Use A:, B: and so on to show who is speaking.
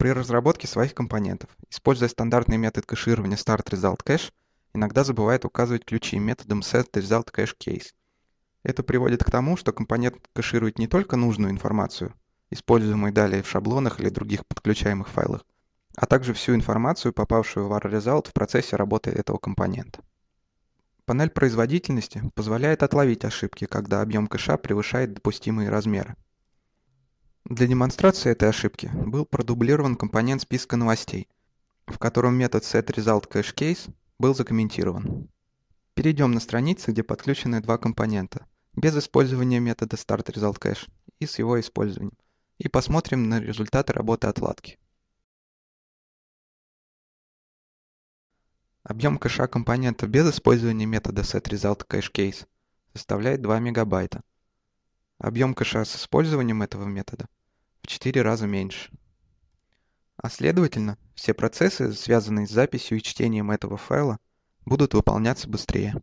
A: При разработке своих компонентов, используя стандартный метод кэширования start_result_cache, иногда забывает указывать ключи методом setResultCacheCase. Это приводит к тому, что компонент кэширует не только нужную информацию, используемую далее в шаблонах или других подключаемых файлах, а также всю информацию, попавшую в RResult в процессе работы этого компонента. Панель производительности позволяет отловить ошибки, когда объем кэша превышает допустимые размеры. Для демонстрации этой ошибки был продублирован компонент списка новостей, в котором метод setResultCacheCase был закомментирован. Перейдем на страницы, где подключены два компонента, без использования метода startResultCache и с его использованием, и посмотрим на результаты работы отладки. Объем кэша компонента без использования метода setResultCacheCase составляет 2 МБ. Объем кэша с использованием этого метода четыре раза меньше. А следовательно, все процессы, связанные с записью и чтением этого файла, будут выполняться быстрее.